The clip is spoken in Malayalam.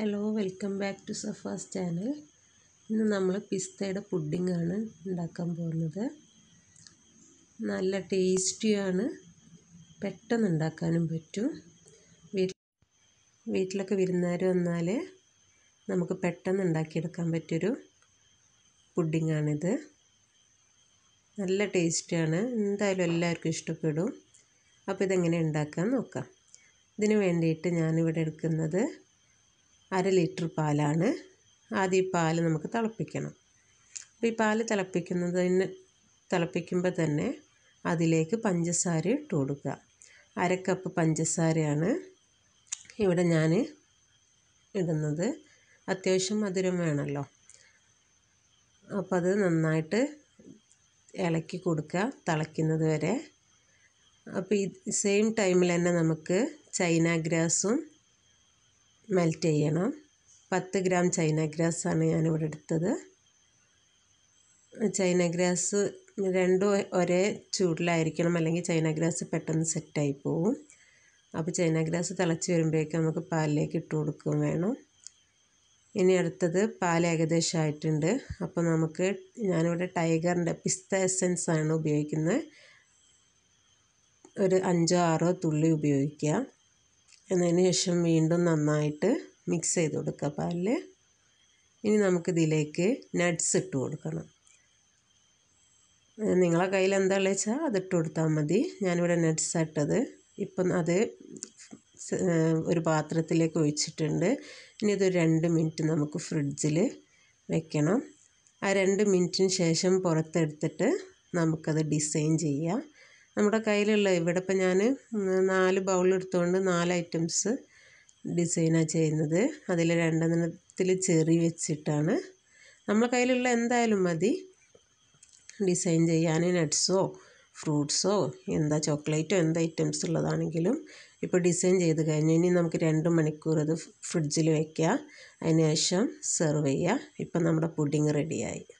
hello welcome back to Safa's channel ഇന്ന് നമ്മൾ പിസ്തയുടെ ആണ് ഉണ്ടാക്കാൻ പോകുന്നത് നല്ല ടേസ്റ്റിയാണ് പെട്ടെന്ന് ഉണ്ടാക്കാനും പറ്റും വീട്ടിലൊക്കെ വിരുന്നാർ വന്നാൽ നമുക്ക് പെട്ടെന്ന് ഉണ്ടാക്കിയെടുക്കാൻ പറ്റൊരു പുഡിങ്ങാണിത് നല്ല ടേസ്റ്റിയാണ് എന്തായാലും എല്ലാവർക്കും ഇഷ്ടപ്പെടും അപ്പോൾ ഇതെങ്ങനെ ഉണ്ടാക്കാൻ നോക്കാം ഇതിന് വേണ്ടിയിട്ട് ഞാനിവിടെ എടുക്കുന്നത് അര ലിറ്റർ പാലാണ് ആദ്യം ഈ പാൽ നമുക്ക് തിളപ്പിക്കണം അപ്പോൾ ഈ പാൽ തിളപ്പിക്കുന്നതിന് തിളപ്പിക്കുമ്പോൾ തന്നെ അതിലേക്ക് പഞ്ചസാര ഇട്ട് കൊടുക്കുക അര കപ്പ് പഞ്ചസാരയാണ് ഇവിടെ ഞാൻ ഇടുന്നത് അത്യാവശ്യം മധുരം വേണമല്ലോ അപ്പം അത് നന്നായിട്ട് ഇളക്കി കൊടുക്കുക തിളയ്ക്കുന്നത് വരെ അപ്പോൾ ഈ സെയിം ടൈമിൽ തന്നെ നമുക്ക് ചൈന ഗ്രാസും മെൽറ്റ് ചെയ്യണം പത്ത് ഗ്രാം ചൈന ഗ്രാസാണ് ഞാനിവിടെ എടുത്തത് ചൈന ഗ്രാസ് രണ്ടും ഒരേ ചൂടിലായിരിക്കണം അല്ലെങ്കിൽ ചൈന ഗ്രാസ് പെട്ടെന്ന് സെറ്റായി പോവും അപ്പോൾ ചൈന ഗ്രാസ് തിളച്ച് വരുമ്പോഴേക്കും നമുക്ക് പാലിലേക്ക് ഇട്ട് കൊടുക്കുകയും വേണം ഇനി അടുത്തത് പാൽ ഏകദേശം ആയിട്ടുണ്ട് അപ്പോൾ നമുക്ക് ഞാനിവിടെ ടൈഗറിൻ്റെ പിസ്ത എസെൻസ് ആണ് ഉപയോഗിക്കുന്നത് ഒരു അഞ്ചോ ആറോ തുള്ളി ഉപയോഗിക്കുക എന്നതിന് ശേഷം വീണ്ടും നന്നായിട്ട് മിക്സ് ചെയ്ത് കൊടുക്കുക പാലിൽ ഇനി നമുക്കിതിലേക്ക് നട്ട്സ് ഇട്ട് കൊടുക്കണം നിങ്ങളെ കയ്യിൽ എന്താണെന്ന് വെച്ചാൽ അത് ഇട്ട് കൊടുത്താൽ മതി ഞാനിവിടെ നട്ട്സ് ഇട്ടത് ഇപ്പം അത് ഒരു പാത്രത്തിലേക്ക് ഒഴിച്ചിട്ടുണ്ട് ഇനി ഇത് രണ്ട് മിനിറ്റ് നമുക്ക് ഫ്രിഡ്ജിൽ വെക്കണം ആ രണ്ട് മിനിറ്റിന് ശേഷം പുറത്തെടുത്തിട്ട് നമുക്കത് ഡിസൈൻ ചെയ്യാം നമ്മുടെ കയ്യിലുള്ള ഇവിടെ ഇപ്പം ഞാൻ നാല് ബൗൾ എടുത്തുകൊണ്ട് നാല് ഐറ്റംസ് ഡിസൈനാണ് ചെയ്യുന്നത് അതിൽ രണ്ടെണ്ണത്തിൽ ചെറി വെച്ചിട്ടാണ് നമ്മൾ കയ്യിലുള്ള എന്തായാലും മതി ഡിസൈൻ ചെയ്യാൻ നട്ട്സോ ഫ്രൂട്ട്സോ എന്താ ചോക്ലേറ്റോ എന്താ ഐറ്റംസ് ഉള്ളതാണെങ്കിലും ഇപ്പോൾ ഡിസൈൻ ചെയ്ത് കഴിഞ്ഞു ഇനി നമുക്ക് രണ്ട് മണിക്കൂർ അത് ഫ്രിഡ്ജിൽ വയ്ക്കുക അതിനുശേഷം സെർവ് ചെയ്യുക ഇപ്പം നമ്മുടെ പുഡിങ് റെഡിയായി